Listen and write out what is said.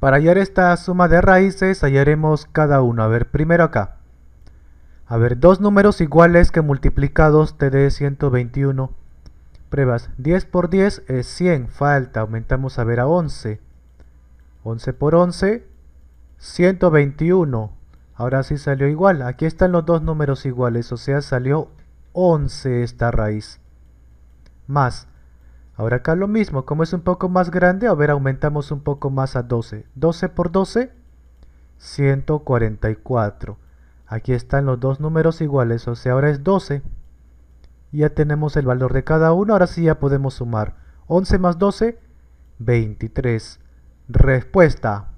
Para hallar esta suma de raíces hallaremos cada uno. A ver, primero acá. A ver, dos números iguales que multiplicados te dé 121. Pruebas, 10 por 10 es 100, falta, aumentamos a ver a 11. 11 por 11, 121. Ahora sí salió igual, aquí están los dos números iguales, o sea salió 11 esta raíz. Más, Ahora acá lo mismo, como es un poco más grande, a ver, aumentamos un poco más a 12. 12 por 12, 144. Aquí están los dos números iguales, o sea, ahora es 12. Ya tenemos el valor de cada uno, ahora sí ya podemos sumar. 11 más 12, 23. Respuesta.